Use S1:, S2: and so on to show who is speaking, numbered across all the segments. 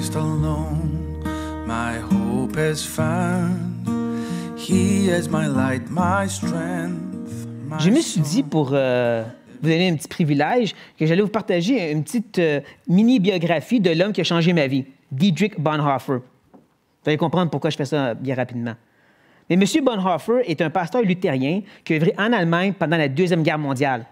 S1: Je me suis dit pour euh, vous donner un petit privilège que j'allais vous partager une petite euh, mini biographie de l'homme qui a changé ma vie, Diedrich Bonhoeffer. Vous allez comprendre pourquoi je fais ça bien rapidement. Mais M. Bonhoeffer est un pasteur luthérien qui a œuvré en Allemagne pendant la Deuxième Guerre mondiale.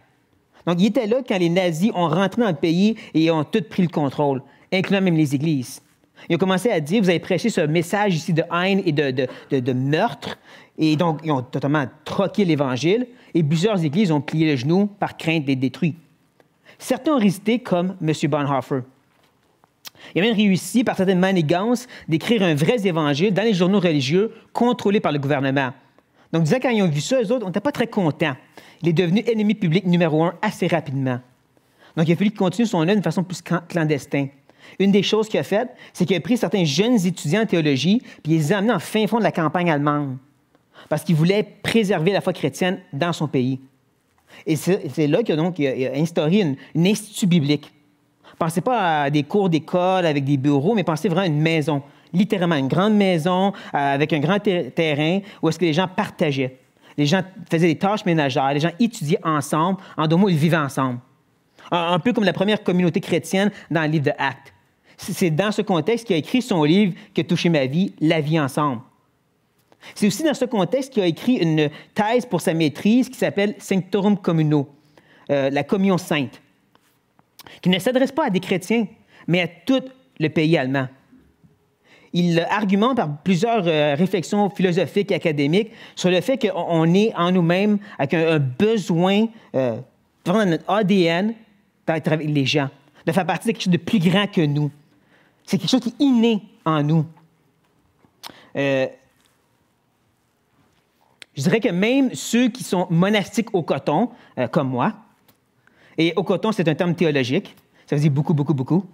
S1: Donc, il était là quand les nazis ont rentré dans le pays et ont tout pris le contrôle incluant même les églises. Ils ont commencé à dire, vous avez prêché ce message ici de haine et de, meurtre, et donc ils ont totalement troqué l'Évangile, et plusieurs églises ont plié le genou par crainte d'être détruites. Certains ont résisté, comme M. Bonhoeffer. Il a même réussi, par certaines manigances, d'écrire un vrai évangile dans les journaux religieux contrôlés par le gouvernement. Donc, disons, quand ils ont vu ça, eux autres, on n'était pas très contents. Il est devenu ennemi public numéro un assez rapidement. Donc, il a fallu qu'il continue son œuvre de façon plus clandestine. Une des choses qu'il a faites, c'est qu'il a pris certains jeunes étudiants en théologie, puis il les a amenés en fin fond de la campagne allemande, parce qu'il voulait préserver la foi chrétienne dans son pays. Et c'est là qu'il a, donc, instauré un institut biblique. Pensez pas à des cours d'école avec des bureaux, mais pensez vraiment à une maison, littéralement une grande maison euh, avec un grand terrain où est-ce que les gens partageaient. Les gens faisaient des tâches ménagères, les gens étudiaient ensemble, en deux mots, ils vivaient ensemble. Un, un peu comme la première communauté chrétienne dans le livre de Actes. C'est dans ce contexte qu'il a écrit son livre qui a touché ma vie, La vie ensemble. C'est aussi dans ce contexte qu'il a écrit une thèse pour sa maîtrise qui s'appelle Sanctorum Communo, euh, la communion sainte, qui ne s'adresse pas à des chrétiens, mais à tout le pays allemand. Il argumente par plusieurs euh, réflexions philosophiques et académiques sur le fait qu'on est en nous-mêmes avec un, besoin, euh, dans notre ADN, d'être avec les gens, de faire partie de quelque chose de plus grand que nous. C'est quelque chose qui est inné en nous. Euh, je dirais que même ceux qui sont monastiques au coton, euh, comme moi, et au coton, c'est un terme théologique, ça veut dire beaucoup, beaucoup, beaucoup.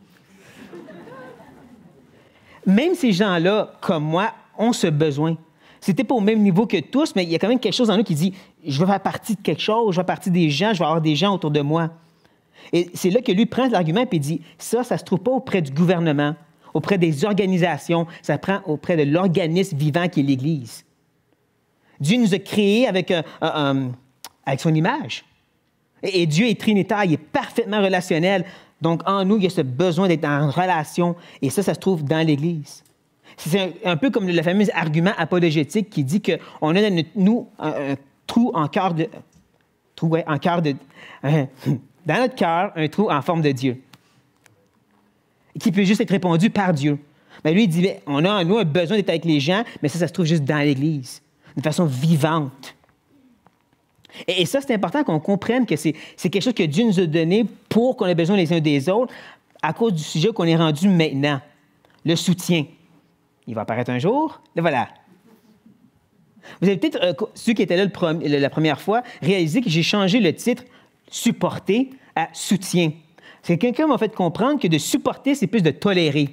S1: même ces gens-là, comme moi, ont ce besoin. C'était pas au même niveau que tous, mais il y a quand même quelque chose en nous qui dit je veux faire partie de quelque chose, je veux faire partie des gens, je veux avoir des gens autour de moi. Et c'est là que lui prend l'argument et dit ça, ça ne se trouve pas auprès du gouvernement, auprès des organisations, ça prend auprès de l'organisme vivant qui est l'Église. Dieu nous a créés avec, euh, euh, euh, avec son image. Et, Dieu est trinitaire, il est parfaitement relationnel. Donc, en nous, il y a ce besoin d'être en relation. Et ça, ça se trouve dans l'Église. C'est un, peu comme le fameux argument apologétique qui dit qu'on a, nous, un, trou en cœur de... Trou, en cœur de... dans notre cœur un trou en forme de Dieu, qui peut juste être répondu par Dieu. Mais ben, lui, il dit, on a, nous, un besoin d'être avec les gens, mais ça, ça se trouve juste dans l'Église, de façon vivante. Et, ça, c'est important qu'on comprenne que c'est quelque chose que Dieu nous a donné pour qu'on ait besoin les uns des autres à cause du sujet qu'on est rendu maintenant, le soutien. Il va apparaître un jour, voilà. Vous avez peut-être, euh, ceux qui étaient là la première fois, réalisé que j'ai changé le titre supporter à soutien. C'est quelqu'un m'a fait comprendre que de supporter, c'est plus de tolérer.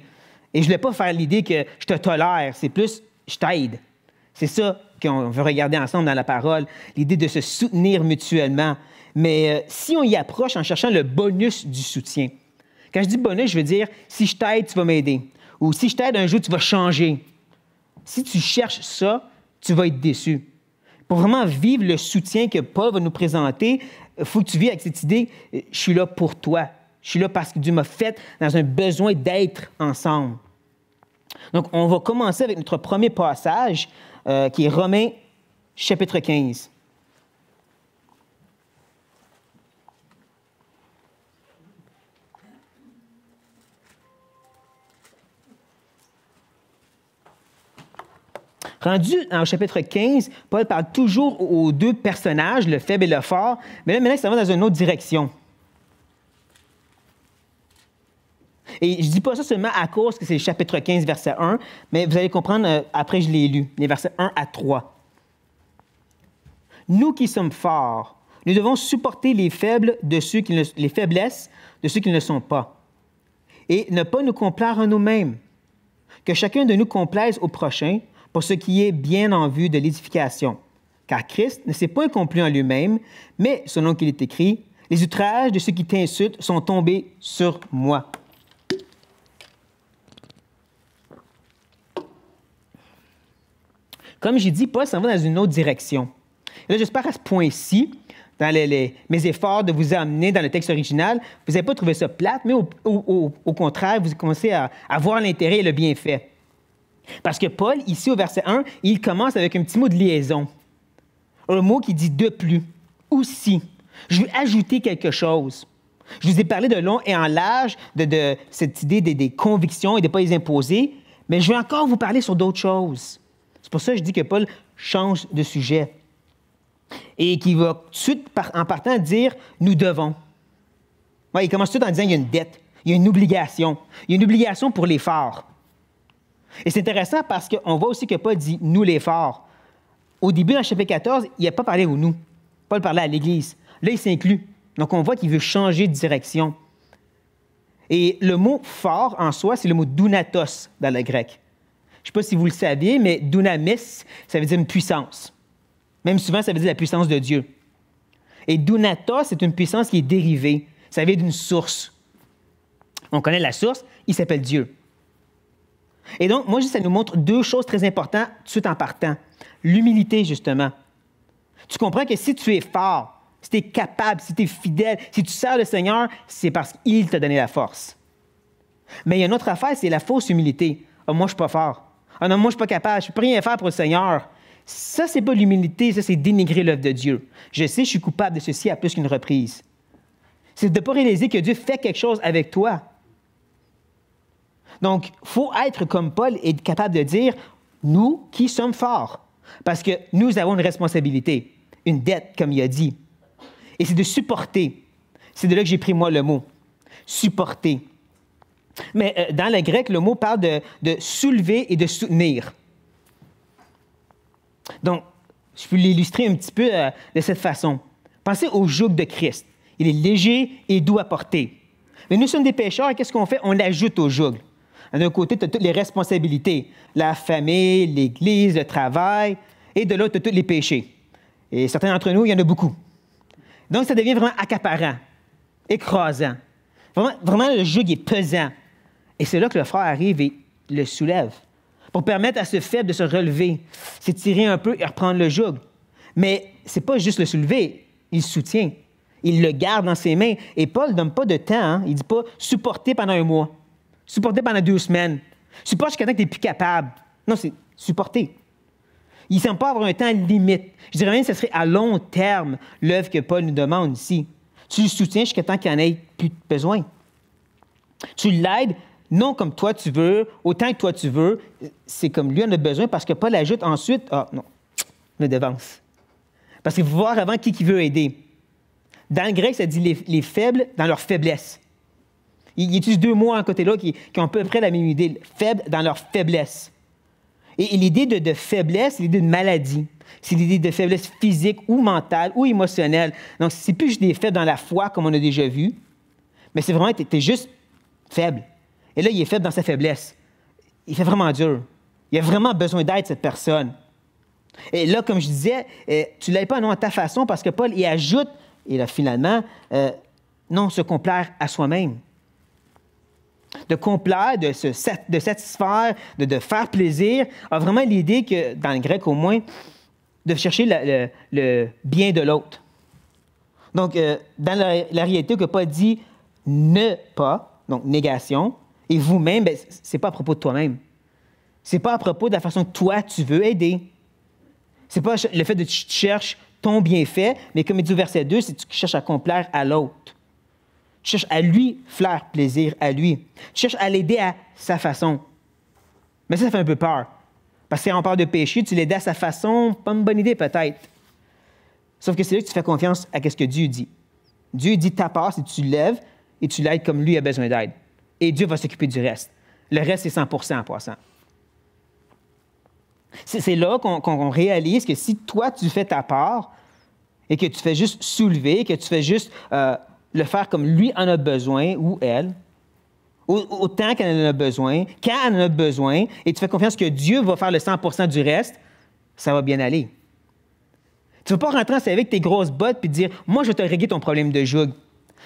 S1: Et je ne voulais pas faire l'idée que je te tolère, c'est plus je t'aide. C'est ça qu'on veut regarder ensemble dans la parole, l'idée de se soutenir mutuellement. Mais euh, si on y approche en cherchant le bonus du soutien, quand je dis bonus, je veux dire si je t'aide, tu vas m'aider. Ou si je t'aide un jour, tu vas changer. Si tu cherches ça, tu vas être déçu. Pour vraiment vivre le soutien que Paul va nous présenter, euh, faut que tu vives avec cette idée, euh, je suis là pour toi. Je suis là parce que Dieu m'a fait dans un besoin d'être ensemble. Donc, on va commencer avec notre premier passage, euh, qui est Romains chapitre 15. Rendu en chapitre 15, Paul parle toujours aux deux personnages, le faible et le fort, mais là, maintenant, ça va dans une autre direction. Et je dis pas ça seulement à cause que c'est chapitre 15, verset 1, mais vous allez comprendre euh, après, je l'ai lu, les versets 1 à 3. Nous qui sommes forts, nous devons supporter les faibles de ceux qui les faiblesses de ceux qui ne le sont pas. Et ne pas nous complaire en nous-mêmes. Que chacun de nous complaise au prochain, pour ce qui est bien en vue de l'édification. Car Christ ne s'est pas accompli en lui-même, mais, selon qu'il est écrit, les outrages de ceux qui t'insultent sont tombés sur moi. Comme j'ai dit, Paul s'en va dans une autre direction. Et là, j'espère à ce point-ci, dans mes efforts de vous amener dans le texte original, vous n'avez pas trouvé ça plate, mais au, contraire, vous commencez à, à voir l'intérêt et le bienfait. Parce que Paul, ici au verset 1, il commence avec un petit mot de liaison. Un mot qui dit de plus, aussi. Je vais ajouter quelque chose. Je vous ai parlé de long et en large de, cette idée des, convictions et de ne pas les imposer, mais je vais encore vous parler sur d'autres choses. C'est pour ça que je dis que Paul change de sujet et qu'il va tout de suite, en partant, dire nous devons. il commence tout en disant il y a une dette, il y a une obligation, il y a une obligation pour l'effort. Et c'est intéressant parce qu'on voit aussi que Paul dit nous les forts. Au début, dans chapitre 14, il n'a pas parlé au nous. Paul parlait à l'Église. Là, il s'inclut. Donc, on voit qu'il veut changer de direction. Et le mot fort en soi, c'est le mot dunatos dans le grec. Je ne sais pas si vous le saviez, mais dounamis », ça veut dire une puissance. Même souvent, ça veut dire la puissance de Dieu. Et dounatos », c'est une puissance qui est dérivée. Ça vient d'une source. On connaît la source, il s'appelle Dieu. Et donc, moi, ça nous montre deux choses très importantes tout en partant. L'humilité, justement. Tu comprends que si tu es fort, si tu es capable, si tu es fidèle, si tu sers le Seigneur, c'est parce qu'il t'a donné la force. Mais il y a une autre affaire, c'est la fausse humilité. Ah, moi, je suis pas fort. Ah, non, moi, je suis pas capable. Je ne peux rien faire pour le Seigneur. Ça, n'est pas l'humilité, ça, c'est dénigrer l'œuvre de Dieu. Je sais, je suis coupable de ceci à plus qu'une reprise. C'est de ne pas réaliser que Dieu fait quelque chose avec toi. Donc, faut être comme Paul et être capable de dire, nous qui sommes forts, parce que nous avons une responsabilité, une dette, comme il a dit. Et c'est de supporter. C'est de là que j'ai pris, moi, le mot. Supporter. Mais euh, dans le grec, le mot parle de, soulever et de soutenir. Donc, je peux l'illustrer un petit peu euh, de cette façon. Pensez au joug de Christ. Il est léger et doux à porter. Mais nous sommes des pécheurs et qu'est-ce qu'on fait? On l'ajoute au joug. D'un côté, tu as toutes les responsabilités, la famille, l'Église, le travail, et de l'autre, tu as tous les péchés. Et certains d'entre nous, il y en a beaucoup. Donc, ça devient vraiment accaparant, écrasant. Vraiment, vraiment le jug est pesant. Et c'est là que le frère arrive et le soulève pour permettre à ce faible de se relever, s'étirer un peu et reprendre le jug. Mais n'est pas juste le soulever, il soutient. Il le garde dans ses mains. Et Paul ne donne pas de temps. Hein. Il ne dit pas supporter pendant un mois. Supporter pendant deux semaines. Supporter jusqu'à temps que tu n'es plus capable. Non, c'est supporter. Il ne semble pas avoir un temps limite. Je dirais même que ce serait à long terme l'œuvre que Paul nous demande ici. Tu le soutiens jusqu'à temps qu'il en ait plus besoin. Tu l'aides non comme toi tu veux, autant que toi tu veux. C'est comme lui en a besoin parce que Paul ajoute ensuite Ah non, me devance. Parce qu'il faut voir avant qui, qui veut aider. Dans le grec, ça dit les faibles dans leur faiblesse. Il utilise deux mots à côté là qui, ont à peu près la même idée, faible dans leur faiblesse. Et, l'idée de, faiblesse, c'est l'idée de maladie. C'est l'idée de faiblesse physique ou mentale ou émotionnelle. Donc, c'est plus juste des faibles dans la foi, comme on a déjà vu, mais c'est vraiment, tu es, juste faible. Et là, il est faible dans sa faiblesse. Il fait vraiment dur. Il a vraiment besoin d'aide, cette personne. Et là, comme je disais, euh, tu ne pas non à ta façon parce que Paul y ajoute, et là, finalement, euh, non, se complaire à soi-même de complaire, de, se, satisfaire, de, faire plaisir, a vraiment l'idée que, dans le grec au moins, de chercher le, bien de l'autre. Donc, euh, dans la, réalité que Paul dit ne pas, donc négation, et vous-même, ben, ce c'est pas à propos de toi-même. C'est pas à propos de la façon que toi tu veux aider. C'est pas le fait de tu cherches ton bienfait, mais comme il dit au verset 2, c'est que tu cherches à complaire à l'autre. Tu cherches à lui faire plaisir à lui. Tu cherches à l'aider à sa façon. Mais ça, ça fait un peu peur. Parce que si de péché, tu l'aides à sa façon, pas une bonne idée peut-être. Sauf que c'est là que tu fais confiance à ce que Dieu dit. Dieu dit ta part si tu lèves et tu l'aides comme lui a besoin d'aide. Et Dieu va s'occuper du reste. Le reste, c'est 100 en poisson. C'est là qu'on réalise que si toi, tu fais ta part et que tu fais juste soulever, que tu fais juste euh, le faire comme lui en a besoin ou elle, autant qu'elle en a besoin, quand elle en a besoin, et tu fais confiance que Dieu va faire le 100 du reste, ça va bien aller. Tu ne vas pas rentrer en avec tes grosses bottes puis dire Moi, je vais te régler ton problème de joug.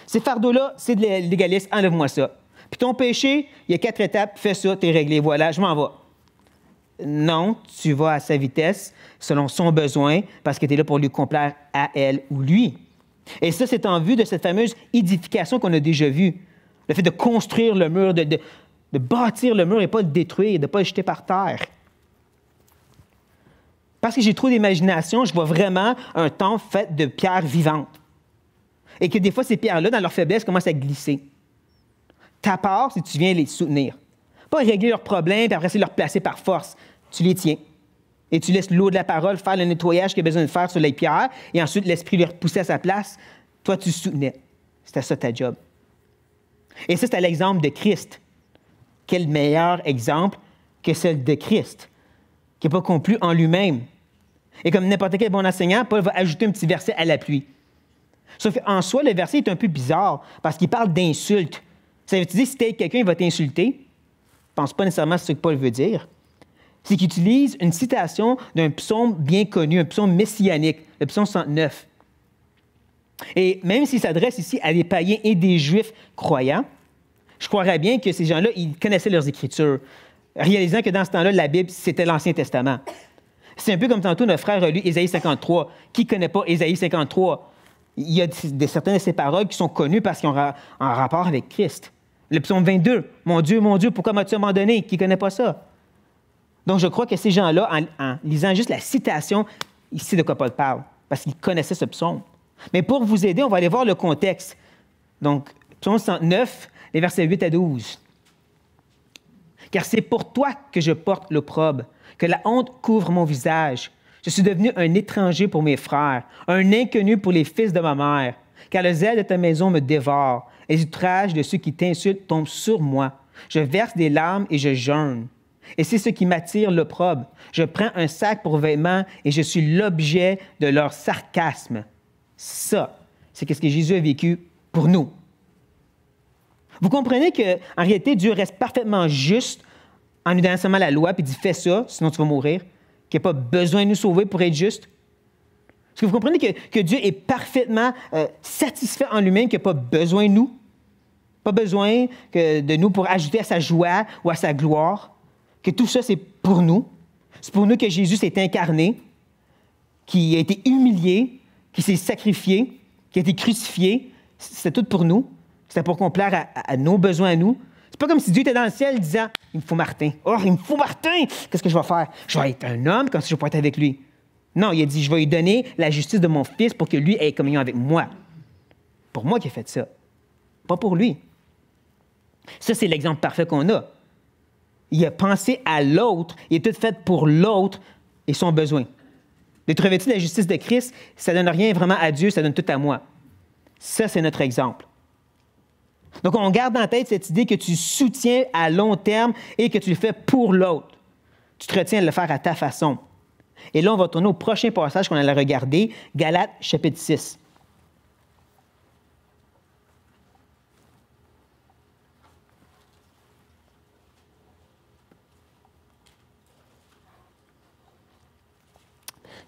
S1: Ces fardeaux-là, c'est de l'égaliste, enlève-moi ça. Puis ton péché, il y a quatre étapes, fais ça, t'es réglé, voilà, je m'en vais. Non, tu vas à sa vitesse, selon son besoin, parce que tu es là pour lui complaire à elle ou lui. Et ça, c'est en vue de cette fameuse édification qu'on a déjà vue. Le fait de construire le mur, de, bâtir le mur et pas le détruire, de ne pas le jeter par terre. Parce que j'ai trop d'imagination, je vois vraiment un temps fait de pierres vivantes. Et que des fois, ces pierres-là, dans leur faiblesse, commencent à glisser. Ta part, si tu viens les soutenir. Pas régler leurs problèmes et après, c'est leur placer par force. Tu les tiens. Et tu laisses l'eau de la parole faire le nettoyage qu'il a besoin de faire sur les pierres, et ensuite l'Esprit lui repoussait à sa place. Toi, tu soutenais. C'était ça ta job. Et ça, c'est l'exemple de Christ. Quel meilleur exemple que celle de Christ, qui n'est pas conclu en lui-même. Et comme n'importe quel bon enseignant, Paul va ajouter un petit verset à l'appui. Sauf en soi, le verset est un peu bizarre parce qu'il parle d'insulte. Ça veut dire si tu quelqu'un, il va t'insulter. Je pense pas nécessairement à ce que Paul veut dire c'est qu'il utilise une citation d'un psaume bien connu, un psaume messianique, le psaume 109. Et même s'il s'adresse ici à des païens et des juifs croyants, je croirais bien que ces gens-là, ils connaissaient leurs Écritures, réalisant que dans ce temps-là, la Bible, c'était l'Ancien Testament. C'est un peu comme tantôt notre frère a lu Ésaïe 53. Qui ne connaît pas Ésaïe 53? Il y a certaines de ces paroles qui sont connues parce qu'ils ont un en rapport avec Christ. Le psaume 22, Mon Dieu, mon Dieu, pourquoi m'as-tu abandonné? Qui ne connaît pas ça? Donc, je crois que ces gens-là, en, lisant juste la citation, ici de quoi Paul parle, parce qu'ils connaissaient ce psaume. Mais pour vous aider, on va aller voir le contexte. Donc, psaume 109, les versets 8 à 12. Car c'est pour toi que je porte l'opprobre, que la honte couvre mon visage. Je suis devenu un étranger pour mes frères, un inconnu pour les fils de ma mère, car le zèle de ta maison me dévore, et outrages de ceux qui t'insultent tombent sur moi. Je verse des larmes et je jeûne. Et c'est ce qui m'attire l'opprobre. Je prends un sac pour vêtements et je suis l'objet de leur sarcasme. Ça, c'est ce que Jésus a vécu pour nous. Vous comprenez qu'en réalité, Dieu reste parfaitement juste en nous donnant seulement la loi, puis dit fais ça, sinon tu vas mourir, qu'il n'y a pas besoin de nous sauver pour être juste. Est-ce que vous comprenez que, Dieu est parfaitement euh, satisfait en lui-même, qu'il n'y a pas besoin de nous, pas besoin de nous pour ajouter à sa joie ou à sa gloire? que tout ça, c'est pour nous. C'est pour nous que Jésus s'est incarné, qui a été humilié, qui s'est sacrifié, qui a été crucifié. C'était tout pour nous. C'était pour complaire à, à, nos besoins, à nous. C'est pas comme si Dieu était dans le ciel disant Il me faut Martin. Oh, il me faut Martin Qu'est-ce que je vais faire Je vais être un homme, quand si je vais être avec lui. Non, il a dit Je vais lui donner la justice de mon fils pour que lui ait communion avec moi. Pour moi qu'il a fait ça. Pas pour lui. Ça, c'est l'exemple parfait qu'on a il a pensé à l'autre, il est tout fait pour l'autre et son besoin. D'être revêtu de la justice de Christ, ça ne donne rien vraiment à Dieu, ça donne tout à moi. Ça, c'est notre exemple. Donc, on garde en tête cette idée que tu soutiens à long terme et que tu le fais pour l'autre. Tu te retiens de le faire à ta façon. Et là, on va tourner au prochain passage qu'on allait regarder, Galates chapitre 6.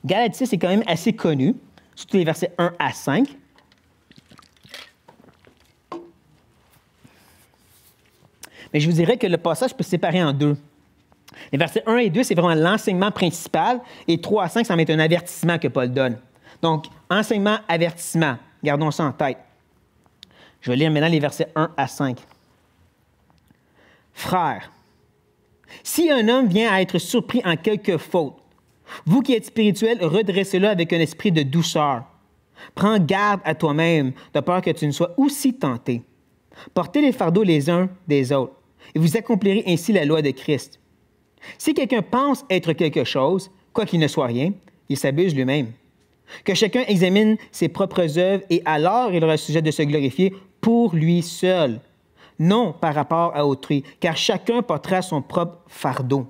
S1: Galates c'est quand même assez connu, surtout les versets 1 à 5. Mais je vous dirais que le passage peut se séparer en deux. Les versets 1 et 2, c'est vraiment l'enseignement principal, et 3 à 5, ça va être un avertissement que Paul donne. Donc, enseignement, avertissement, gardons ça en tête. Je vais lire maintenant les versets 1 à 5. Frères, si un homme vient à être surpris en quelque faute, vous qui êtes spirituel, redressez-le avec un esprit de douceur. Prends garde à toi-même, de peur que tu ne sois aussi tenté. Portez les fardeaux les uns des autres, et vous accomplirez ainsi la loi de Christ. Si quelqu'un pense être quelque chose, quoi qu'il ne soit rien, il s'abuse lui-même. Que chacun examine ses propres œuvres, et alors il aura sujet de se glorifier pour lui seul, non par rapport à autrui, car chacun portera son propre fardeau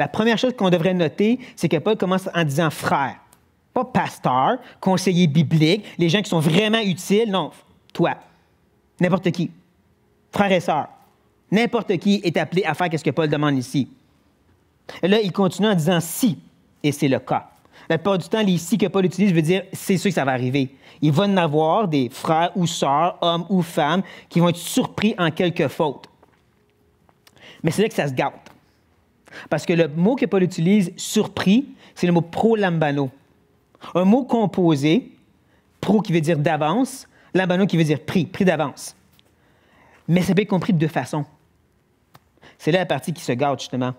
S1: la première chose qu'on devrait noter, c'est que Paul commence en disant frère. Pas pasteur, conseiller biblique, les gens qui sont vraiment utiles. Non, toi, n'importe qui, frère et sœur, n'importe qui est appelé à faire ce que Paul demande ici. Et là, il continue en disant si, et c'est le cas. La plupart du temps, les si que Paul utilise, veut dire, c'est sûr que ça va arriver. Il va en avoir des frères ou sœurs, hommes ou femmes, qui vont être surpris en quelque faute. Mais c'est là que ça se garde. Parce que le mot que Paul utilise, surpris, c'est le mot « pro-lambano ». Un mot composé, pro qui veut dire d'avance, lambano qui veut dire prix, prix d'avance. Mais ça peut être compris de deux façons. C'est là la partie qui se garde justement.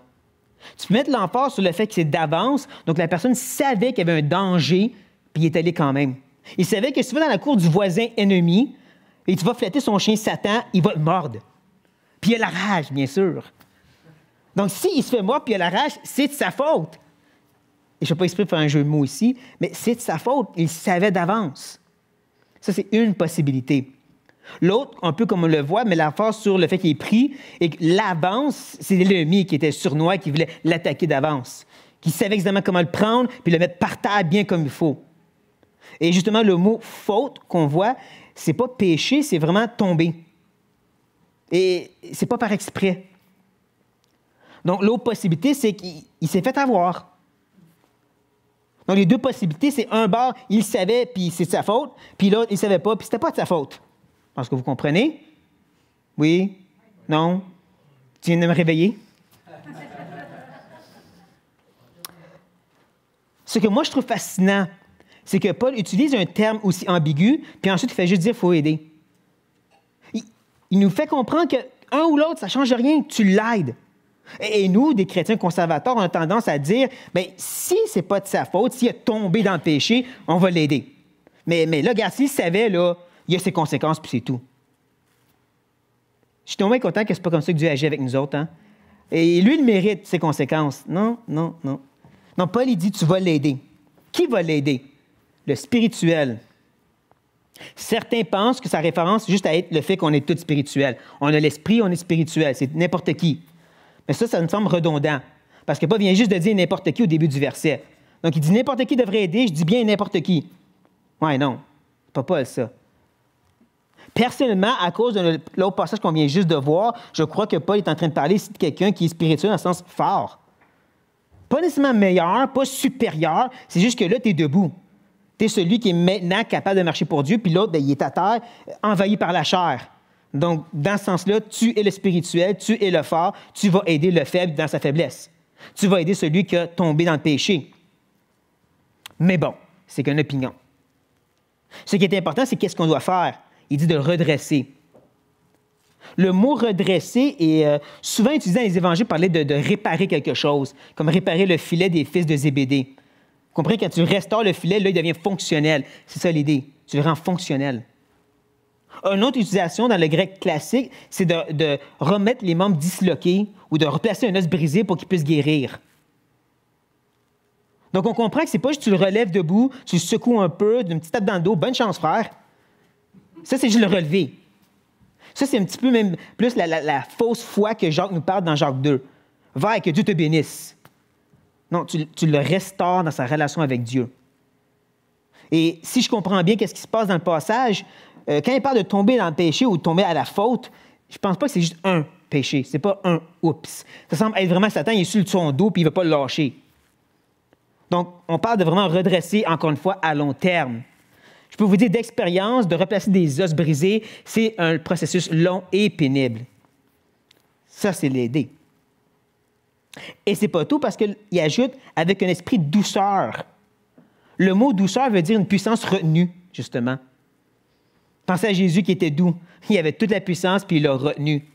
S1: Tu peux mettre l'emphase sur le fait que c'est d'avance, donc la personne savait qu'il y avait un danger, puis il est allé quand même. Il savait que si tu vas dans la cour du voisin ennemi et tu vas flatter son chien Satan, il va le mordre. Puis il a la rage, bien sûr. Donc, s'il se fait moi, puis il l'arrache, c'est de sa faute. Et je vais pas esprit faire un jeu de mots ici, mais c'est de sa faute. Il savait d'avance. Ça, c'est une possibilité. L'autre, un peu comme on le voit, mais la force sur le fait qu'il est pris et que l'avance, c'est l'ennemi qui était et qui voulait l'attaquer d'avance, qui savait exactement comment le prendre puis le mettre par terre bien comme il faut. Et justement, le mot faute qu'on voit, c'est pas péché, c'est vraiment tomber. Et c'est pas par exprès. Donc, l'autre possibilité, c'est qu'il s'est fait avoir. Donc, les deux possibilités, c'est un bord, il savait, puis c'est de sa faute, puis l'autre, il ne savait pas, puis c'était pas de sa faute. Est-ce que vous comprenez? Oui? Non? Tu viens de me réveiller? Ce que moi, je trouve fascinant, c'est que Paul utilise un terme aussi ambigu, puis ensuite, il fait juste dire faut aider. Il, nous fait comprendre que un ou l'autre, ça ne change rien, tu l'aides. Et nous, des chrétiens conservateurs, on a tendance à dire, bien, si c'est pas de sa faute, s'il est tombé dans le péché, on va l'aider. Mais, mais là, Garcia savait, là, il y a ses conséquences, puis c'est tout. Je suis tombé content que c'est pas comme ça que Dieu agit avec nous autres. Hein? Et lui, il mérite ses conséquences. Non, non, non. Non, Paul, il dit, tu vas l'aider. Qui va l'aider? Le spirituel. Certains pensent que sa référence, juste à être le fait qu'on est tous spirituels. On a l'esprit, on est spirituel. C'est n'importe qui. Mais ça, ça me semble redondant. Parce que Paul vient juste de dire n'importe qui au début du verset. Donc, il dit n'importe qui devrait aider, je dis bien n'importe qui. Ouais, non. Pas Paul, ça. Personnellement, à cause de l'autre passage qu'on vient juste de voir, je crois que Paul est en train de parler ici de quelqu'un qui est spirituel dans le sens fort. Pas nécessairement meilleur, pas supérieur, c'est juste que là, tu es debout. Tu es celui qui est maintenant capable de marcher pour Dieu, puis l'autre, ben, il est à terre, envahi par la chair. Donc, dans ce sens-là, tu es le spirituel, tu es le fort, tu vas aider le faible dans sa faiblesse. Tu vas aider celui qui a tombé dans le péché. Mais bon, c'est qu'une opinion. Ce qui est important, c'est qu'est-ce qu'on doit faire. Il dit de redresser. Le mot redresser est euh, souvent utilisé dans les évangiles pour parler de, réparer quelque chose, comme réparer le filet des fils de Zébédée. Vous comprenez, quand tu restaures le filet, là, il devient fonctionnel. C'est ça l'idée. Tu le rends fonctionnel. Une autre utilisation dans le grec classique, c'est de, remettre les membres disloqués ou de replacer un os brisé pour qu'il puisse guérir. Donc, on comprend que c'est pas juste tu le relèves debout, tu le secoues un peu, d'une petite tape dans le dos, bonne chance, frère. Ça, c'est juste le relever. Ça, c'est un petit peu même plus la, fausse foi que Jacques nous parle dans Jacques 2. Va et que Dieu te bénisse. Non, tu, le restaures dans sa relation avec Dieu. Et si je comprends bien qu'est-ce qui se passe dans le passage, euh, quand il parle de tomber dans le péché ou de tomber à la faute, je ne pense pas que c'est juste un péché. n'est pas un oups. Ça semble être vraiment Satan, il est sur son dos puis il ne veut pas le lâcher. Donc, on parle de vraiment redresser, encore une fois, à long terme. Je peux vous dire d'expérience, de replacer des os brisés, c'est un processus long et pénible. Ça, c'est l'aider. Et n'est pas tout parce qu'il ajoute avec un esprit de douceur. Le mot douceur veut dire une puissance retenue, justement. Pensez à Jésus qui était doux. Il avait toute la puissance, puis il l'a retenu.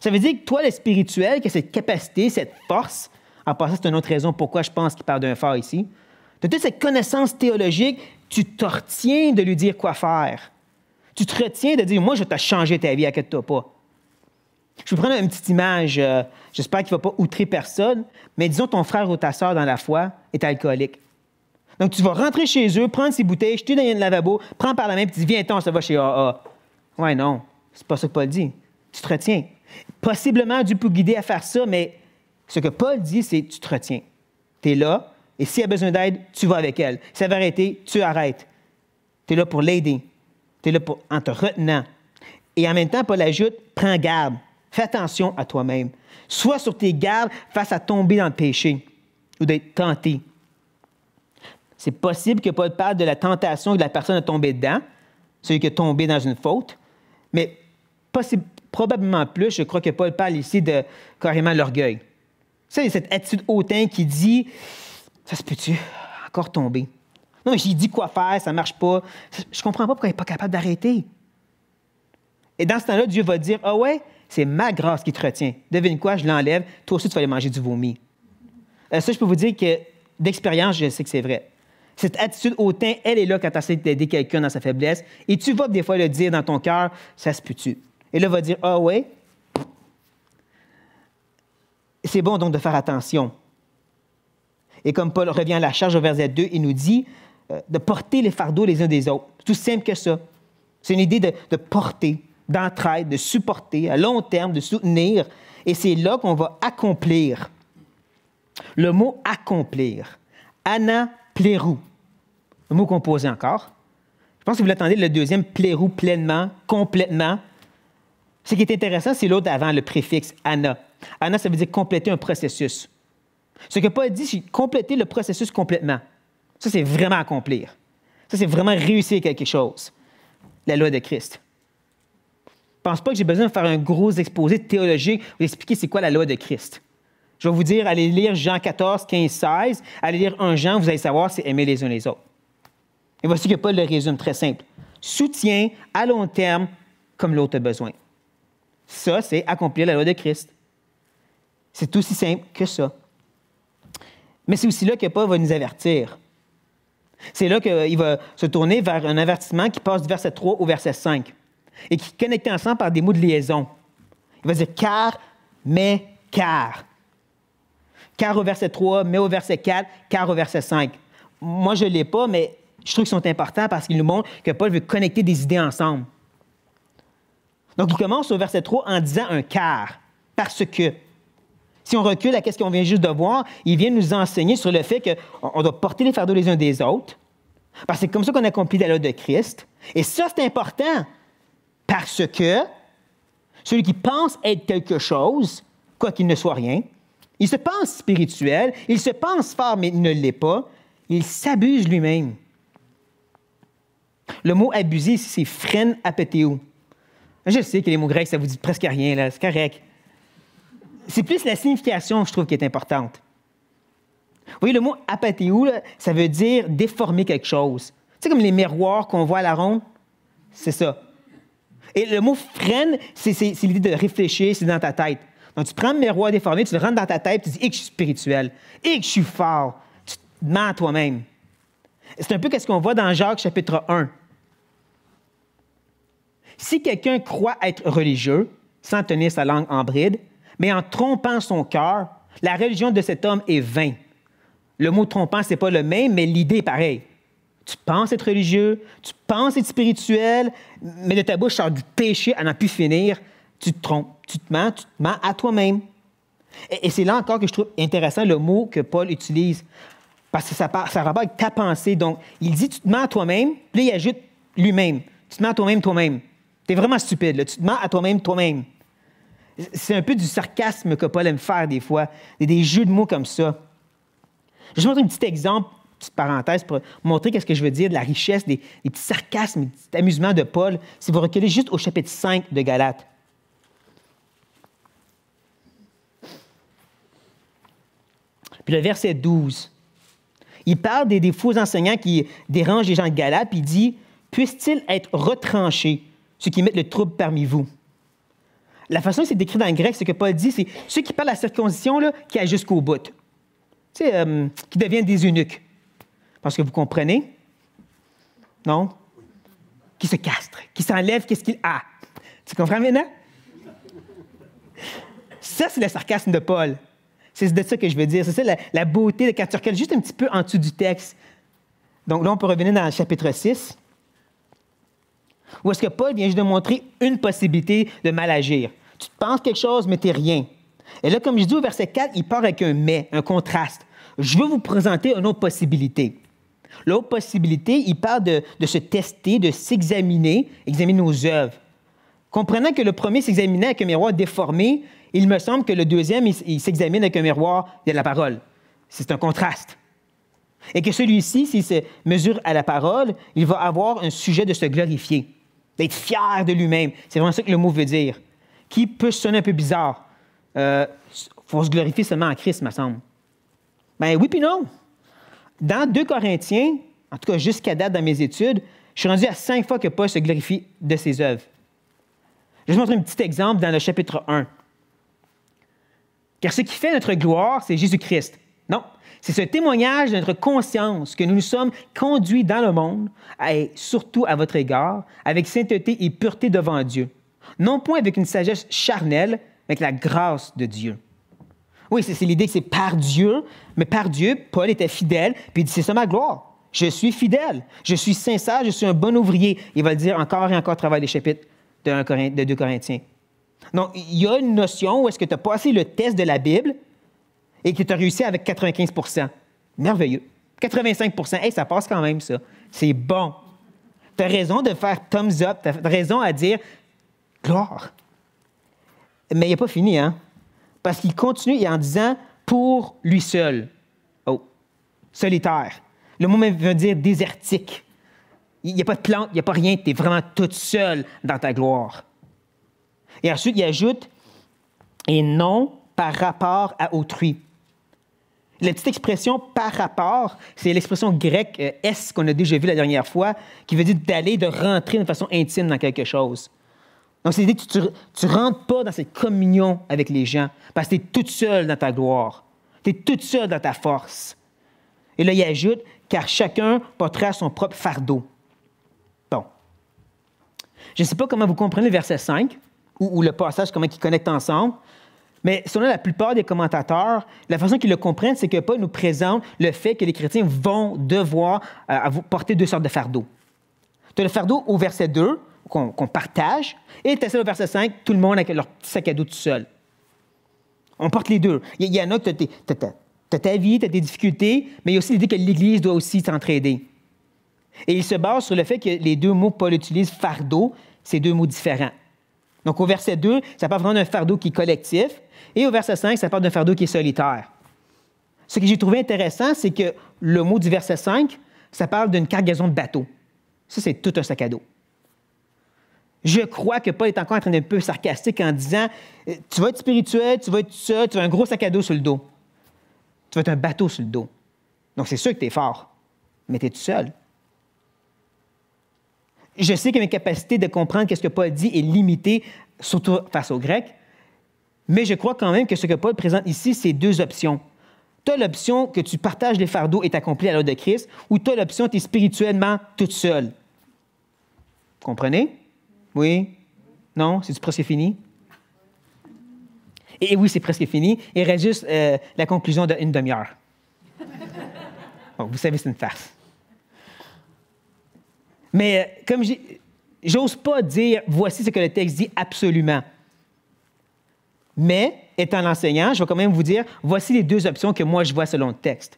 S1: Ça veut dire que toi, le spirituel, qui a cette capacité, cette force, en passant, c'est une autre raison pourquoi je pense qu'il parle d'un phare ici. De toute cette connaissance théologique, tu te retiens de lui dire quoi faire. Tu te retiens de dire Moi, je t'ai changé ta vie, inquiète-toi pas. Je vais prendre une petite image. Euh, j'espère qu'il ne va pas outrer personne. Mais disons, ton frère ou ta soeur dans la foi est alcoolique. Donc, tu vas rentrer chez eux, prendre ces bouteilles, jeter dans le lavabo, prends par la main, puis dis Viens-t'en, ça va chez AA. Ouais, non, c'est pas ce que Paul dit. Tu te retiens. Possiblement, Dieu peut guider à faire ça, mais ce que Paul dit, c'est Tu te retiens. Tu es là, et s'il y a besoin d'aide, tu vas avec elle. Si elle va arrêter, tu arrêtes. Tu es là pour l'aider. Tu es là pour, en te retenant. Et en même temps, Paul ajoute Prends garde. Fais attention à toi-même. Sois sur tes gardes face à tomber dans le péché ou d'être tenté c'est possible que Paul parle de la tentation de la personne à tomber dedans, celui qui est tombé dans une faute, mais probablement plus, je crois que Paul parle ici de carrément l'orgueil. C'est cette attitude hautain qui dit Ça se peut-tu encore tomber Non, j'ai dit quoi faire, ça ne marche pas. Je ne comprends pas pourquoi il n'est pas capable d'arrêter. Et dans ce temps-là, Dieu va dire Ah ouais, c'est ma grâce qui te retient. Devine quoi, je l'enlève. Toi aussi, tu vas aller manger du vomi. Euh, ça, je peux vous dire que d'expérience, je sais que c'est vrai. Cette attitude hautain, elle est là quand tu essaies d'aider quelqu'un dans sa faiblesse. Et tu vas des fois le dire dans ton cœur, ça se peut Et là, va dire, ah ouais. C'est bon donc de faire attention. Et comme Paul revient à la charge au verset 2, il nous dit euh, de porter les fardeaux les uns des autres. tout simple que ça. C'est une idée de, porter, d'entraide, de supporter à long terme, de soutenir. Et c'est là qu'on va accomplir. Le mot accomplir, Anna Plérou, un mot composé encore. Je pense que vous l'attendez, le deuxième, plérou, pleinement, complètement. Ce qui est intéressant, c'est l'autre avant, le préfixe, anna. Anna, ça veut dire compléter un processus. Ce que Paul dit, c'est compléter le processus complètement. Ça, c'est vraiment accomplir. Ça, c'est vraiment réussir quelque chose. La loi de Christ. Je pense pas que j'ai besoin de faire un gros exposé théologique pour expliquer c'est quoi la loi de Christ. Je vais vous dire, allez lire Jean 14, 15, 16, allez lire un Jean, vous allez savoir c'est aimer les uns les autres. Et voici que Paul le résume très simple. Soutien à long terme comme l'autre a besoin. Ça, c'est accomplir la loi de Christ. C'est aussi simple que ça. Mais c'est aussi là que Paul va nous avertir. C'est là qu'il va se tourner vers un avertissement qui passe du verset 3 au verset 5 et qui est connecté ensemble par des mots de liaison. Il va dire car, mais, car. Car au verset 3, mais au verset 4, car au verset 5. Moi, je ne l'ai pas, mais je trouve qu'ils sont importants parce qu'ils nous montrent que Paul veut connecter des idées ensemble. Donc, il commence au verset 3 en disant un quart. parce que. Si on recule à ce qu'on vient juste de voir, il vient nous enseigner sur le fait qu'on doit porter les fardeaux les uns des autres, parce que c'est comme ça qu'on accomplit la loi de Christ. Et ça, c'est important, parce que celui qui pense être quelque chose, quoi qu'il ne soit rien, il se pense spirituel, il se pense fort mais il ne l'est pas, il s'abuse lui-même. Le mot abuser, c'est frêne apatéou. Je sais que les mots grecs, ça vous dit presque rien, là, c'est correct. C'est plus la signification, je trouve, qui est importante. Vous voyez, le mot apathéou, ça veut dire déformer quelque chose. C'est comme les miroirs qu'on voit à la ronde. C'est ça. Et le mot freine, c'est l'idée de réfléchir, c'est dans ta tête. Donc, tu prends le miroir déformé, tu le rentres dans ta tête, tu dis, que je suis spirituel, et que je suis fort. Tu te mens à toi-même. C'est un peu ce qu'on voit dans Jacques chapitre 1. Si quelqu'un croit être religieux, sans tenir sa langue en bride, mais en trompant son cœur, la religion de cet homme est vain. Le mot trompant, ce n'est pas le même, mais l'idée est pareille. Tu penses être religieux, tu penses être spirituel, mais de ta bouche sort du péché à n'en plus finir. Tu te trompes, tu te mens, tu te mens à toi-même. Et, c'est là encore que je trouve intéressant le mot que Paul utilise. Parce que ça, ça avec ta pensée. Donc, il dit, tu te mens à toi-même, puis il ajoute lui-même. Tu te mens à toi-même, toi-même. es vraiment stupide, Tu te mens à toi-même, toi-même. C'est un peu du sarcasme que Paul aime faire des fois, des, des jeux de mots comme ça. Je vais montrer un petit exemple, petite parenthèse, pour montrer ce que je veux dire de la richesse, des, petits sarcasmes, des petits amusements de Paul, si vous reculez juste au chapitre 5 de Galate. Puis le verset 12. Il parle des, faux enseignants qui dérangent les gens de Galate, puis il dit Puissent-ils être retranchés, ceux qui mettent le trouble parmi vous La façon c'est décrit dans le grec, ce que Paul dit, c'est ceux qui parlent la circoncision, là, qui a jusqu'au bout. Tu sais, euh, qui deviennent des eunuques. Parce que vous comprenez Non Qui se castrent, qui s'enlèvent, qu'est-ce qu'il a ah! Tu comprends maintenant Ça, c'est le sarcasme de Paul. C'est de ça que je veux dire. C'est ça la, beauté de Capture juste un petit peu en dessous du texte. Donc là, on peut revenir dans le chapitre 6, où est-ce que Paul vient juste de montrer une possibilité de mal agir. Tu te penses quelque chose, mais tu rien. Et là, comme je dis au verset 4, il part avec un mais, un contraste. Je veux vous présenter une autre possibilité. L'autre possibilité, il parle de, de se tester, de s'examiner, examiner nos œuvres. Comprenant que le premier s'examinait avec un miroir déformé, il me semble que le deuxième, il, s'examine avec un miroir de la parole. C'est un contraste. Et que celui-ci, s'il se mesure à la parole, il va avoir un sujet de se glorifier, d'être fier de lui-même. C'est vraiment ça que le mot veut dire. Qui peut sonner un peu bizarre. Il euh, faut se glorifier seulement en Christ, me semble. Ben oui, puis non. Dans 2 Corinthiens, en tout cas jusqu'à date dans mes études, je suis rendu à cinq fois que Paul se glorifie de ses œuvres. Je vais vous montre un petit exemple dans le chapitre 1. Car ce qui fait notre gloire, c'est Jésus-Christ. Non, c'est ce témoignage de notre conscience que nous nous sommes conduits dans le monde, et surtout à votre égard, avec sainteté et pureté devant Dieu. Non point avec une sagesse charnelle, mais avec la grâce de Dieu. Oui, c'est l'idée que c'est par Dieu, mais par Dieu, Paul était fidèle, puis il dit, c'est ça ma gloire. Je suis fidèle, je suis sincère, je suis un bon ouvrier. Il va le dire encore et encore au travers des chapitres de 2 Corinthiens. Donc, il y a une notion où est-ce que tu as passé le test de la Bible et que tu as réussi avec 95 Merveilleux. 85 hey, ça passe quand même, ça. C'est bon. Tu as raison de faire thumbs up, tu as raison à dire gloire. Mais il a pas fini, hein? Parce qu'il continue en disant pour lui seul. Oh, solitaire. Le mot même veut dire désertique. Il n'y a pas de plante, il n'y a pas rien, tu es vraiment toute seule dans ta gloire. Et ensuite, il ajoute et non par rapport à autrui. La petite expression par rapport, c'est l'expression grecque euh, S qu'on a déjà vue la dernière fois, qui veut dire d'aller, de rentrer d'une façon intime dans quelque chose. Donc, c'est l'idée que tu, ne rentres pas dans cette communion avec les gens parce que tu es toute seule dans ta gloire. Tu es toute seule dans ta force. Et là, il ajoute, car chacun portera son propre fardeau. Bon. Je ne sais pas comment vous comprenez le verset 5 ou, le passage, comment ils connectent ensemble. Mais selon la plupart des commentateurs, la façon qu'ils le comprennent, c'est que Paul nous présente le fait que les chrétiens vont devoir euh, porter deux sortes de fardeaux. Tu as le fardeau au verset 2, qu'on partage, et tu as au verset 5, tout le monde a leur petit sac à dos tout seul. On porte les deux. Il y, en a, tu as, ta vie, tu des difficultés, mais il y a aussi l'idée que l'Église doit aussi s'entraider. Et il se base sur le fait que les deux mots que Paul utilise, fardeau, c'est deux mots différents. Donc au verset 2, ça parle vraiment d'un fardeau qui est collectif. Et au verset 5, ça parle d'un fardeau qui est solitaire. Ce que j'ai trouvé intéressant, c'est que le mot du verset 5, ça parle d'une cargaison de bateau. Ça, c'est tout un sac à dos. Je crois que Paul est encore en train d'être un peu sarcastique en disant euh, Tu vas être spirituel, tu vas être tout ça, tu as un gros sac à dos sur le dos. Tu vas être un bateau sur le dos. Donc, c'est sûr que tu es fort, mais tu es tout seul je sais que mes capacités de comprendre ce que Paul dit est limitée, surtout face aux Grecs, mais je crois quand même que ce que Paul présente ici, c'est deux options. Tu as l'option que tu partages les fardeaux et t'accomplis à l'heure de Christ, ou tu as l'option que tu es spirituellement toute seule. Vous comprenez? Oui? Non? C'est presque fini? Et oui, c'est presque fini. Il reste juste euh, la conclusion d'une demi-heure. vous savez, c'est une farce. Mais euh, comme j'ose pas dire, voici ce que le texte dit absolument. Mais, étant l'enseignant, je vais quand même vous dire, voici les deux options que moi je vois selon le texte.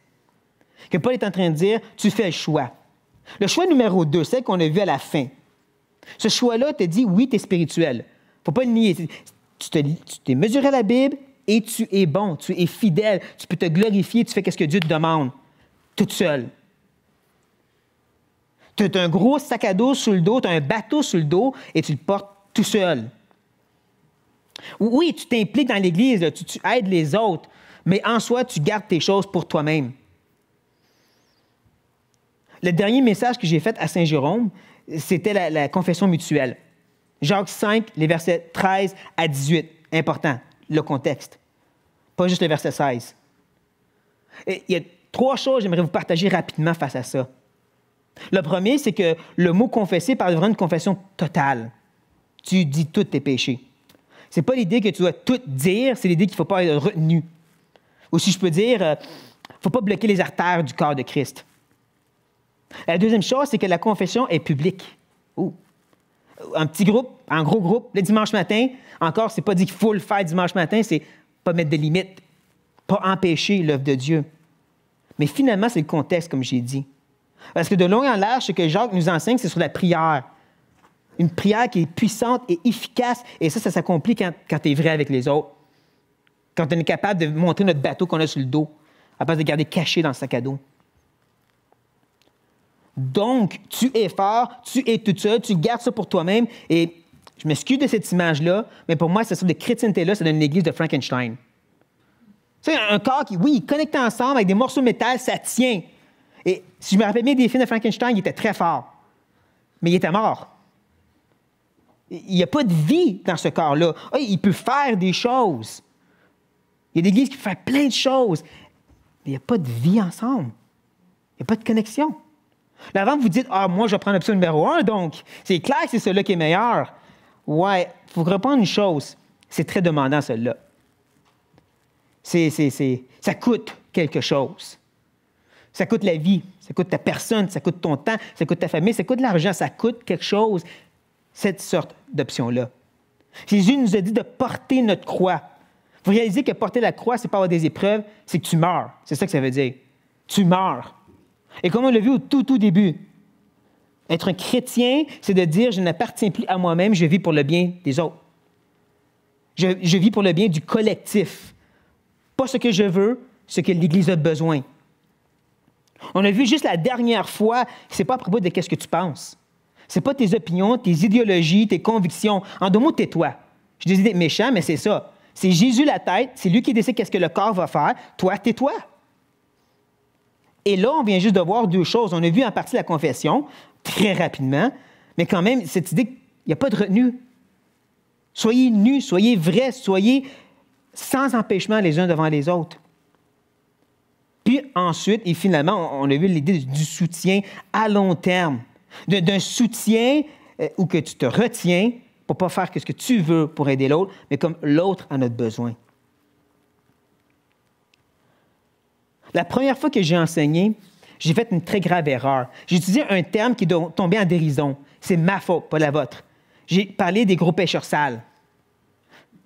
S1: Que Paul est en train de dire, tu fais le choix. Le choix numéro deux, c'est qu'on a vu à la fin. Ce choix-là te dit, oui, tu es spirituel. faut pas le nier. Tu t'es mesuré à la Bible et tu es bon, tu es fidèle, tu peux te glorifier, tu fais ce que Dieu te demande, toute seule. Tu as un gros sac à dos sur le dos, tu as un bateau sur le dos et tu le portes tout seul. Oui, tu t'impliques dans l'Église, tu, aides les autres, mais en soi, tu gardes tes choses pour toi-même. Le dernier message que j'ai fait à Saint-Jérôme, c'était la, confession mutuelle. Jacques 5, les versets 13 à 18. Important, le contexte. Pas juste le verset 16. il y a trois choses que j'aimerais vous partager rapidement face à ça. Le premier, c'est que le mot confesser parle vraiment d'une confession totale. Tu dis tous tes péchés. Ce n'est pas l'idée que tu dois tout dire, c'est l'idée qu'il ne faut pas être retenu. Aussi, je peux dire, il euh, ne faut pas bloquer les artères du corps de Christ. La deuxième chose, c'est que la confession est publique. En Un petit groupe, un gros groupe, le dimanche matin, encore, ce n'est pas dit qu'il faut le faire dimanche matin, c'est pas mettre de limites, pas empêcher l'œuvre de Dieu. Mais finalement, c'est le contexte, comme j'ai dit. Parce que de long en large, ce que Jacques nous enseigne, c'est sur la prière. Une prière qui est puissante et efficace. Et ça, ça s'accomplit quand, tu es vrai avec les autres. Quand on est capable de monter notre bateau qu'on a sur le dos, à place de garder caché dans le sac à dos. Donc, tu es fort, tu es tout seul, tu gardes ça pour toi-même. Et je m'excuse de cette image-là, mais pour moi, cette sorte de chrétienté-là, c'est donne une de Frankenstein. C'est un corps qui, oui, connecté ensemble avec des morceaux de métal, ça tient. Et si je me rappelle bien des films de Frankenstein, il était très fort, mais il était mort. Il n'y a pas de vie dans ce corps-là. Ah, il peut faire des choses. Il y a des guises qui peuvent plein de choses. Mais il n'y a pas de vie ensemble. Il n'y a pas de connexion. Là, avant, vous dites Ah, moi, je vais prendre l'option numéro un, donc c'est clair que c'est celui-là qui est meilleur. Ouais, il faut reprendre une chose c'est très demandant, celui-là. ça coûte quelque chose. Ça coûte la vie, ça coûte ta personne, ça coûte ton temps, ça coûte ta famille, ça coûte l'argent, ça coûte quelque chose. Cette sorte d'option-là. Jésus nous a dit de porter notre croix. Vous réalisez que porter la croix, ce n'est pas avoir des épreuves, c'est que tu meurs. C'est ça que ça veut dire. Tu meurs. Et comme on l'a vu au tout, tout début, être un chrétien, c'est de dire je n'appartiens plus à moi-même, je vis pour le bien des autres. je vis pour le bien du collectif. Pas ce que je veux, ce que l'Église a besoin. On a vu juste la dernière fois, c'est pas à propos de qu'est-ce que tu penses. C'est pas tes opinions, tes idéologies, tes convictions. En deux mots, tais-toi. Je disais d'être méchant, mais c'est ça. C'est Jésus la tête, c'est lui qui décide qu'est-ce que le corps va faire. Toi, tais-toi. Et là, on vient juste de voir deux choses. On a vu en partie la confession, très rapidement, mais quand même, cette idée qu'il n'y a pas de retenue. Soyez nus, soyez vrais, soyez sans empêchement les uns devant les autres. Puis ensuite, et finalement, on a eu l'idée du soutien à long terme, d'un soutien euh, où que tu te retiens pour ne pas faire ce que tu veux pour aider l'autre, mais comme l'autre en a besoin. La première fois que j'ai enseigné, j'ai fait une très grave erreur. J'ai utilisé un terme qui est tombé en dérision. C'est ma faute, pas la vôtre. J'ai parlé des gros pêcheurs sales.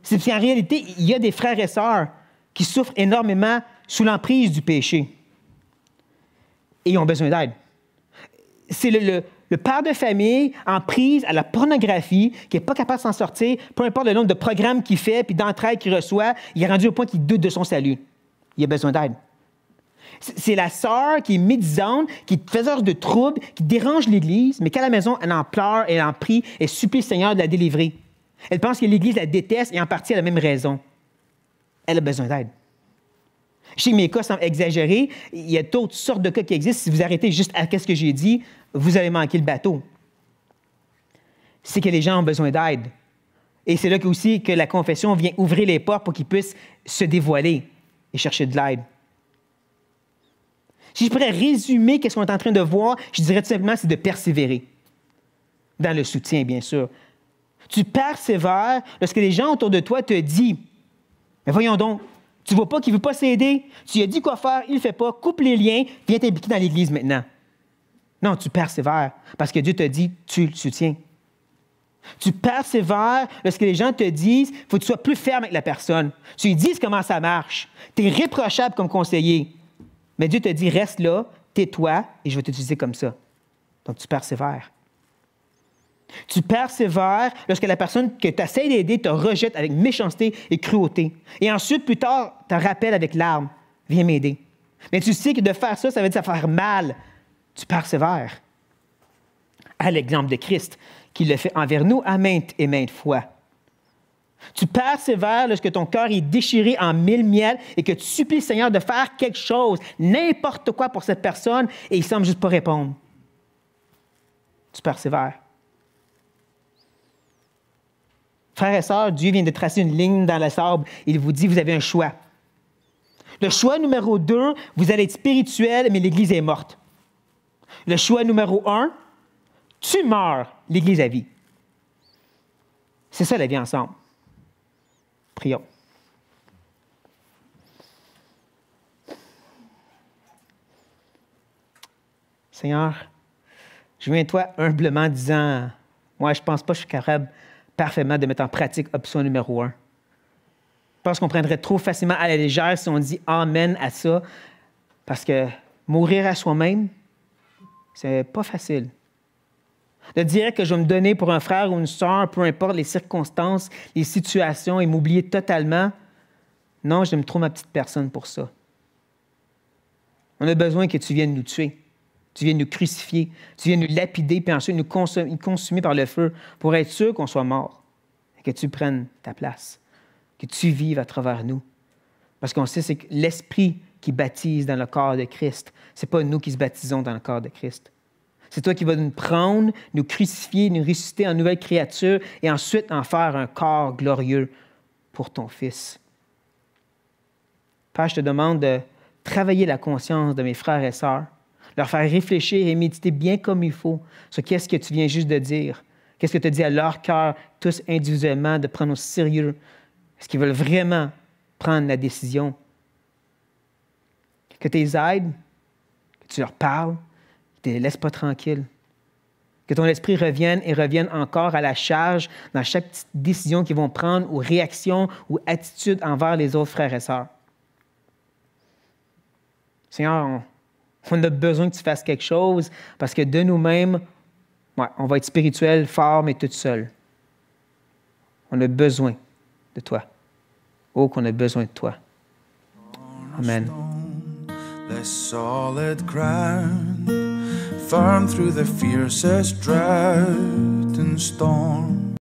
S1: C'est parce qu'en réalité, il y a des frères et sœurs qui souffrent énormément sous l'emprise du péché. Et ils ont besoin d'aide. C'est le, père de famille en prise à la pornographie, qui n'est pas capable de s'en sortir, peu importe le nombre de programmes qu'il fait, puis d'entraide qu'il reçoit, il est rendu au point qu'il doute de son salut. Il a besoin d'aide. C'est la sœur qui est médisante, qui est faiseur de troubles, qui dérange l'Église, mais qu'à la maison, elle en pleure, elle en prie, et supplie le Seigneur de la délivrer. Elle pense que l'Église la déteste et en partie a la même raison. Elle a besoin d'aide. Chez mes cas, sans exagérer, il y a d'autres sortes de cas qui existent. Si vous arrêtez juste à ce que j'ai dit, vous allez manquer le bateau. C'est que les gens ont besoin d'aide. Et c'est là aussi que la confession vient ouvrir les portes pour qu'ils puissent se dévoiler et chercher de l'aide. Si je pourrais résumer ce qu'on est en train de voir, je dirais tout simplement c'est de persévérer dans le soutien, bien sûr. Tu persévères lorsque les gens autour de toi te disent Mais voyons donc, tu vois pas qu'il veut pas s'aider. Tu lui as dit quoi faire, il le fait pas. Coupe les liens, viens t'impliquer dans l'Église maintenant. Non, tu persévères parce que Dieu te dit, tu le soutiens. Tu persévères lorsque les gens te disent, il faut que tu sois plus ferme avec la personne. Tu lui dises comment ça marche. Tu es réprochable comme conseiller. Mais Dieu te dit, reste là, tais-toi et je vais t'utiliser comme ça. Donc tu persévères. Tu persévères lorsque la personne que tu essaies d'aider te rejette avec méchanceté et cruauté. Et ensuite, plus tard, te rappelle avec larmes Viens m'aider. Mais tu sais que de faire ça, ça veut dire ça faire mal. Tu persévères. À l'exemple de Christ, qui le fait envers nous à maintes et maintes fois. Tu persévères lorsque ton cœur est déchiré en mille miels et que tu supplies le Seigneur de faire quelque chose, n'importe quoi pour cette personne, et il semble juste pas répondre. Tu persévères. Frère et sœur, Dieu vient de tracer une ligne dans le sable. Il vous dit, vous avez un choix. Le choix numéro deux, vous allez être spirituel, mais l'Église est morte. Le choix numéro un, tu meurs, l'Église a vie. C'est ça la vie ensemble. Prions. Seigneur, je viens à toi humblement disant, moi je pense pas que je suis capable parfaitement de mettre en pratique option numéro un. Je pense qu'on prendrait trop facilement à la légère si on dit Amen à ça, parce que mourir à soi-même, c'est pas facile. De dire que je vais me donner pour un frère ou une soeur, peu importe les circonstances, les situations, et m'oublier totalement, non, j'aime trop ma petite personne pour ça. On a besoin que tu viennes nous tuer. Tu viens nous crucifier, tu viens nous lapider, puis ensuite nous consumer, par le feu pour être sûr qu'on soit mort et que tu prennes ta place, que tu vives à travers nous. Parce qu'on sait, c'est que l'Esprit qui baptise dans le corps de Christ, c'est pas nous qui se baptisons dans le corps de Christ. C'est toi qui vas nous prendre, nous crucifier, nous ressusciter en nouvelle créature et ensuite en faire un corps glorieux pour ton Fils. Père, je te demande de travailler la conscience de mes frères et sœurs leur faire réfléchir et méditer bien comme il faut sur qu'est-ce que tu viens juste de dire, qu'est-ce que tu dis à leur cœur, tous individuellement, de prendre au sérieux. ce qu'ils veulent vraiment prendre la décision? Que tu les aides, que tu leur parles, que tu les laisses pas tranquilles. Que ton esprit revienne et revienne encore à la charge dans chaque décision qu'ils vont prendre ou réaction ou attitude envers les autres frères et sœurs. Seigneur, on a besoin que tu fasses quelque chose parce que de nous-mêmes, on va être spirituel, fort, mais tout seul. On a besoin de toi. Oh, qu'on a besoin de toi. Amen. The